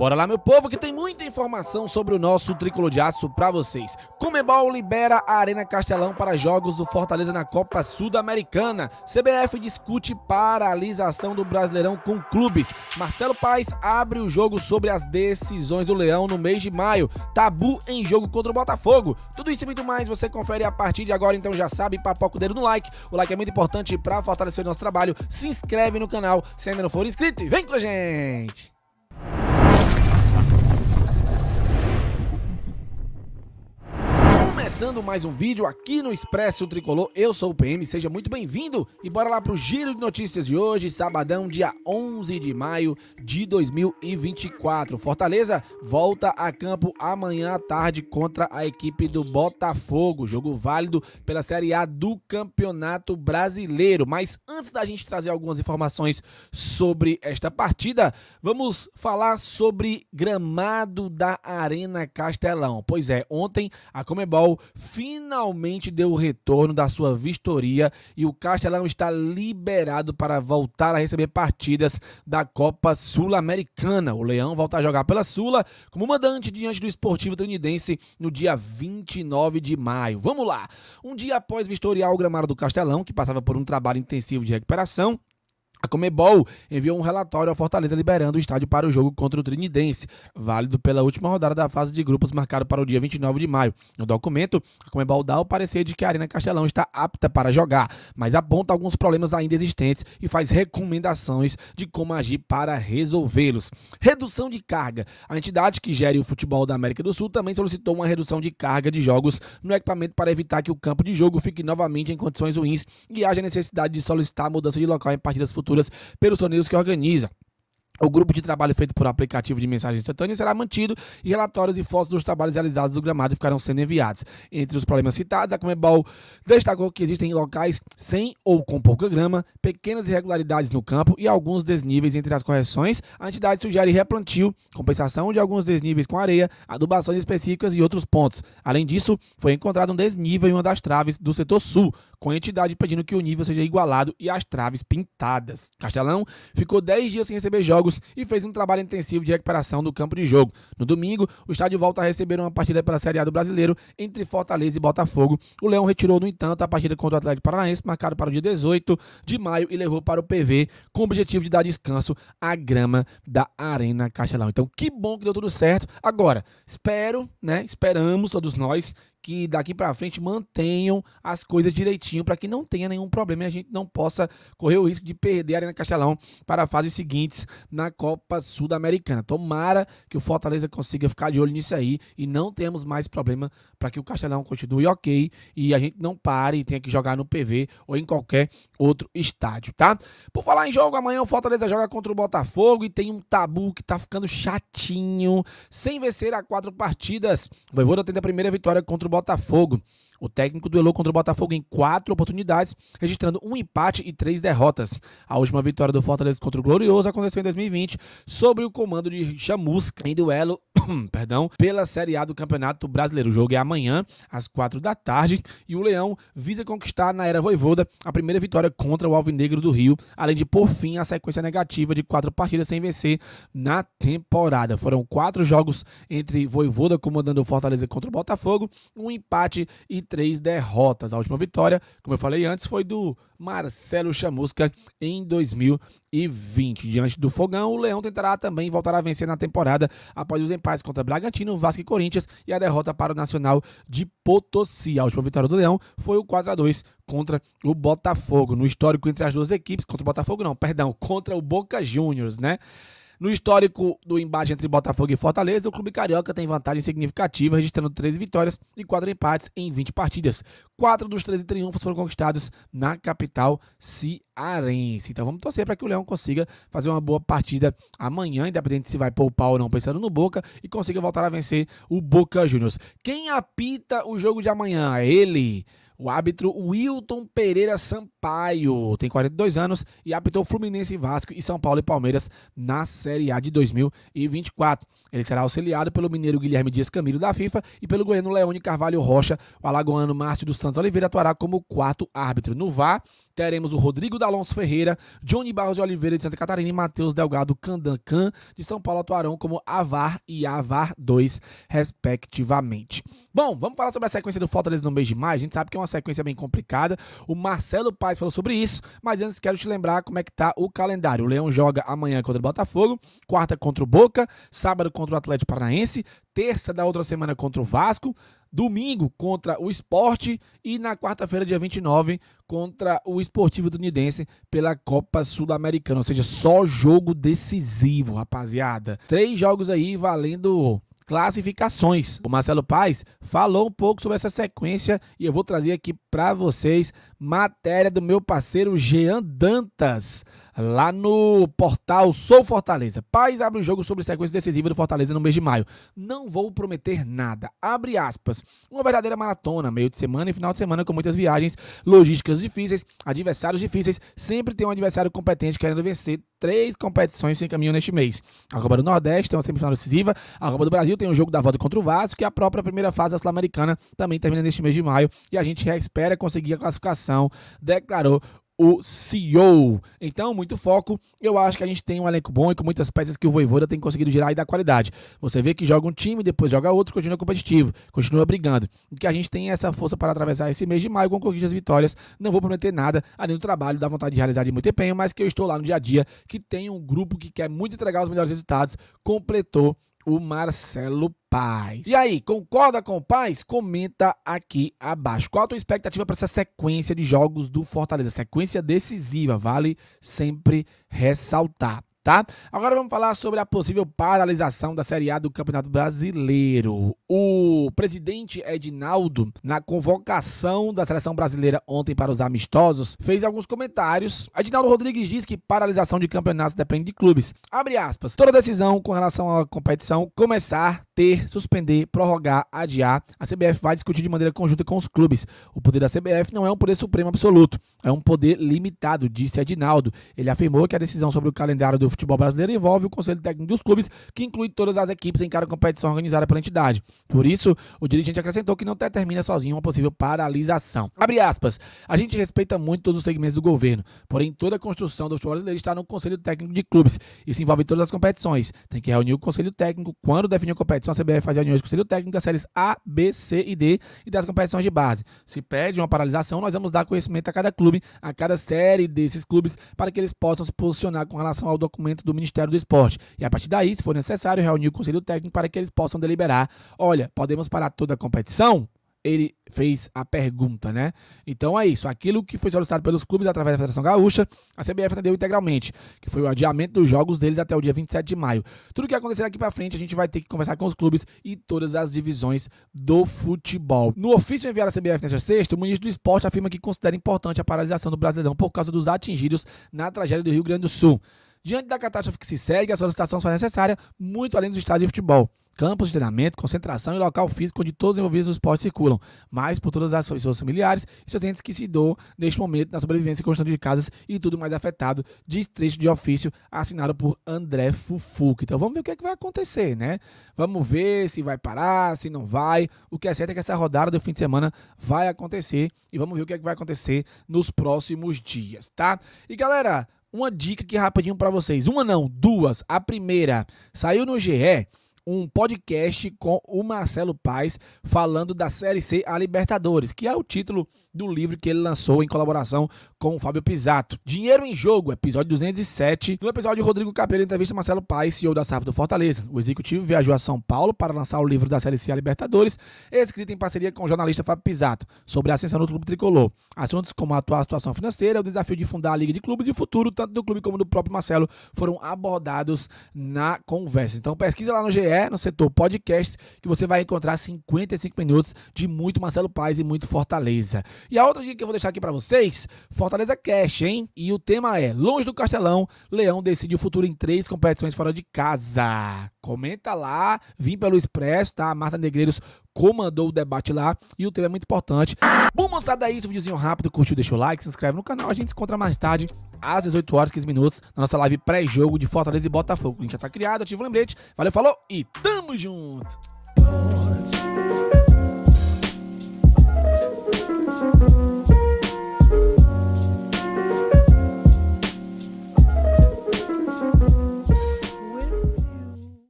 Bora lá, meu povo, que tem muita informação sobre o nosso tricolor de aço para vocês. Comebol libera a Arena Castelão para jogos do Fortaleza na Copa Sudamericana. CBF discute paralisação do Brasileirão com clubes. Marcelo Paes abre o jogo sobre as decisões do Leão no mês de maio. Tabu em jogo contra o Botafogo. Tudo isso e muito mais você confere a partir de agora, então já sabe, papoca o dedo no like. O like é muito importante para fortalecer o nosso trabalho. Se inscreve no canal se ainda não for inscrito e vem com a gente! Começando mais um vídeo aqui no Expresso Tricolor, eu sou o PM, seja muito bem-vindo e bora lá pro Giro de Notícias de hoje, sabadão, dia 11 de maio de 2024. Fortaleza volta a campo amanhã à tarde contra a equipe do Botafogo, jogo válido pela Série A do Campeonato Brasileiro. Mas antes da gente trazer algumas informações sobre esta partida, vamos falar sobre gramado da Arena Castelão. Pois é, ontem a Comebol finalmente deu o retorno da sua vistoria e o Castelão está liberado para voltar a receber partidas da Copa Sul-Americana. O Leão volta a jogar pela Sula como mandante diante do Esportivo Trinidense no dia 29 de maio. Vamos lá! Um dia após vistoriar o gramado do Castelão, que passava por um trabalho intensivo de recuperação, a Comebol enviou um relatório ao Fortaleza liberando o estádio para o jogo contra o Trinidense, válido pela última rodada da fase de grupos marcado para o dia 29 de maio. No documento, a Comebol dá o parecer de que a Arena Castelão está apta para jogar, mas aponta alguns problemas ainda existentes e faz recomendações de como agir para resolvê-los. Redução de carga. A entidade que gere o futebol da América do Sul também solicitou uma redução de carga de jogos no equipamento para evitar que o campo de jogo fique novamente em condições ruins e haja necessidade de solicitar mudança de local em partidas futuras assinaturas pelos torneios que organiza. O grupo de trabalho feito por aplicativo de mensagem instantânea será mantido e relatórios e fotos dos trabalhos realizados do gramado ficarão sendo enviados. Entre os problemas citados, a Comebol destacou que existem locais sem ou com pouca grama, pequenas irregularidades no campo e alguns desníveis entre as correções. A entidade sugere replantio, compensação de alguns desníveis com areia, adubações específicas e outros pontos. Além disso, foi encontrado um desnível em uma das traves do setor sul, com a entidade pedindo que o nível seja igualado e as traves pintadas. Castelão ficou 10 dias sem receber jogos e fez um trabalho intensivo de recuperação do campo de jogo. No domingo, o estádio volta a receber uma partida pela Série A do Brasileiro entre Fortaleza e Botafogo. O Leão retirou, no entanto, a partida contra o Atlético Paranaense, marcado para o dia 18 de maio, e levou para o PV com o objetivo de dar descanso à grama da Arena Castelão. Então, que bom que deu tudo certo. Agora, espero, né? Esperamos todos nós que daqui para frente mantenham as coisas direitinho para que não tenha nenhum problema e a gente não possa correr o risco de perder a Arena Castelão para fases seguintes na Copa Sul-Americana. Tomara que o Fortaleza consiga ficar de olho nisso aí e não temos mais problema para que o Castelão continue ok e a gente não pare e tenha que jogar no PV ou em qualquer outro estádio, tá? Por falar em jogo, amanhã o Fortaleza joga contra o Botafogo e tem um tabu que tá ficando chatinho. Sem vencer a quatro partidas, o Voivoda tenta a primeira vitória contra o Botafogo. O técnico duelou contra o Botafogo em quatro oportunidades, registrando um empate e três derrotas. A última vitória do Fortaleza contra o Glorioso aconteceu em 2020, sobre o comando de Chamusca, em duelo perdão, pela Série A do Campeonato Brasileiro. O jogo é amanhã, às quatro da tarde, e o Leão visa conquistar na era voivoda a primeira vitória contra o Alvinegro do Rio, além de por fim a sequência negativa de quatro partidas sem vencer na temporada. Foram quatro jogos entre Voivoda comandando o Fortaleza contra o Botafogo, um empate e três derrotas. A última vitória, como eu falei antes, foi do Marcelo Chamusca em 2020. Diante do Fogão, o Leão tentará também voltar a vencer na temporada após os empates contra Bragantino, Vasco e Corinthians e a derrota para o Nacional de Potosí. A última vitória do Leão foi o 4 a 2 contra o Botafogo. No histórico entre as duas equipes, contra o Botafogo não, perdão, contra o Boca Juniors, né? No histórico do embate entre Botafogo e Fortaleza, o clube carioca tem vantagem significativa, registrando 13 vitórias e 4 empates em 20 partidas. Quatro dos 13 triunfos foram conquistados na capital cearense. Então vamos torcer para que o Leão consiga fazer uma boa partida amanhã, independente se vai poupar ou não, pensando no Boca, e consiga voltar a vencer o Boca Juniors. Quem apita o jogo de amanhã? Ele, o árbitro Wilton Pereira Sampaio tem 42 anos e apitou Fluminense e Vasco e São Paulo e Palmeiras na Série A de 2024. Ele será auxiliado pelo mineiro Guilherme Dias Camilo da FIFA e pelo goiano Leone Carvalho Rocha. O alagoano Márcio dos Santos Oliveira atuará como quarto árbitro. No VAR, teremos o Rodrigo D'Alonso Ferreira, Johnny Barros de Oliveira de Santa Catarina e Matheus Delgado Candancan de São Paulo atuarão como Avar e Avar 2, respectivamente. Bom, vamos falar sobre a sequência do Fortaleza no mês de maio. A gente sabe que é uma sequência bem complicada. O Marcelo Paes falou sobre isso, mas antes quero te lembrar como é que tá o calendário. O Leão joga amanhã contra o Botafogo, quarta contra o Boca, sábado contra o Atlético Paranaense, terça da outra semana contra o Vasco, domingo contra o Esporte e na quarta-feira, dia 29, contra o Esportivo Unidense pela Copa Sul-Americana. Ou seja, só jogo decisivo, rapaziada. Três jogos aí valendo classificações. O Marcelo Paes falou um pouco sobre essa sequência e eu vou trazer aqui para vocês matéria do meu parceiro Jean Dantas lá no portal Sou Fortaleza. Paz abre o jogo sobre sequência decisiva do Fortaleza no mês de maio. Não vou prometer nada. Abre aspas. Uma verdadeira maratona, meio de semana e final de semana com muitas viagens, logísticas difíceis, adversários difíceis. Sempre tem um adversário competente querendo vencer. Três competições sem caminho neste mês. A Copa do Nordeste tem uma semifinal decisiva. A Copa do Brasil tem um jogo da volta contra o Vasco, que a própria primeira fase da Sul-Americana também termina neste mês de maio. E a gente já espera conseguir a classificação, declarou o CEO. Então, muito foco. Eu acho que a gente tem um elenco bom e com muitas peças que o Voivoda tem conseguido gerar e dar qualidade. Você vê que joga um time, depois joga outro, continua competitivo, continua brigando. E que a gente tem essa força para atravessar esse mês de maio com corridas vitórias. Não vou prometer nada, além do trabalho, da vontade de realizar de muito empenho, mas que eu estou lá no dia a dia, que tem um grupo que quer muito entregar os melhores resultados, completou o Marcelo Paz. E aí, concorda com o Paz? Comenta aqui abaixo. Qual a tua expectativa para essa sequência de jogos do Fortaleza? Sequência decisiva, vale sempre ressaltar tá? Agora vamos falar sobre a possível paralisação da Série A do Campeonato Brasileiro. O presidente Edinaldo, na convocação da seleção brasileira ontem para os amistosos, fez alguns comentários. Edinaldo Rodrigues diz que paralisação de campeonatos depende de clubes. Abre aspas. Toda decisão com relação à competição começar suspender, prorrogar, adiar, a CBF vai discutir de maneira conjunta com os clubes. O poder da CBF não é um poder supremo absoluto, é um poder limitado, disse Edinaldo. Ele afirmou que a decisão sobre o calendário do futebol brasileiro envolve o Conselho Técnico dos clubes, que inclui todas as equipes em cada competição organizada pela entidade. Por isso, o dirigente acrescentou que não determina sozinho uma possível paralisação. Abre aspas. A gente respeita muito todos os segmentos do governo, porém toda a construção do futebol brasileiro está no Conselho Técnico de Clubes. Isso envolve todas as competições. Tem que reunir o Conselho Técnico quando definir a competição competição, a CBF faz reuniões com o Conselho Técnico das séries A, B, C e D e das competições de base. Se pede uma paralisação, nós vamos dar conhecimento a cada clube, a cada série desses clubes, para que eles possam se posicionar com relação ao documento do Ministério do Esporte. E a partir daí, se for necessário, reunir o Conselho Técnico para que eles possam deliberar: olha, podemos parar toda a competição? ele fez a pergunta, né? Então é isso. Aquilo que foi solicitado pelos clubes através da Federação Gaúcha, a CBF atendeu integralmente, que foi o adiamento dos jogos deles até o dia 27 de maio. Tudo que acontecer aqui para frente, a gente vai ter que conversar com os clubes e todas as divisões do futebol. No ofício enviado à CBF nesta sexta, o ministro do Esporte afirma que considera importante a paralisação do Brasileirão por causa dos atingidos na tragédia do Rio Grande do Sul. Diante da catástrofe que se segue, a solicitação só é necessária muito além dos estádios de futebol. Campos de treinamento, concentração e local físico onde todos os envolvidos no esporte circulam, mas por todas as seus familiares e seus entes que se dão neste momento na sobrevivência constante de casas e tudo mais afetado, diz trecho de ofício assinado por André Fufuca. Então vamos ver o que, é que vai acontecer, né? Vamos ver se vai parar, se não vai. O que é certo é que essa rodada do fim de semana vai acontecer e vamos ver o que, é que vai acontecer nos próximos dias, tá? E galera, uma dica aqui rapidinho para vocês. Uma não, duas. A primeira, saiu no GE um podcast com o Marcelo Paes falando da Série C a Libertadores, que é o título do livro que ele lançou em colaboração com o Fábio Pisato. Dinheiro em Jogo, episódio 207. No episódio, Rodrigo Capello entrevista Marcelo Paes, CEO da SAF do Fortaleza. O executivo viajou a São Paulo para lançar o livro da Série C a Libertadores, escrito em parceria com o jornalista Fábio Pisato, sobre a ascensão do clube tricolor. Assuntos como a atual situação financeira, o desafio de fundar a Liga de Clubes e o futuro, tanto do clube como do próprio Marcelo, foram abordados na conversa. Então pesquisa lá no GE, no setor podcast, que você vai encontrar 55 minutos de muito Marcelo Paes e muito Fortaleza. E a outra dica que eu vou deixar aqui para vocês, Fortaleza Cash, hein? E o tema é: longe do Castelão, Leão decide o futuro em três competições fora de casa. Comenta lá, vim pelo Expresso, tá? Marta Negreiros comandou o debate lá e o tema é muito importante. Bom, moçada, é isso. Videozinho rápido, curtiu, deixa o like, se inscreve no canal. A gente se encontra mais tarde, às 18 horas 15 minutos, na nossa live pré-jogo de Fortaleza e Botafogo. A gente já tá criado, ativa o lembrete. Valeu, falou e tamo junto!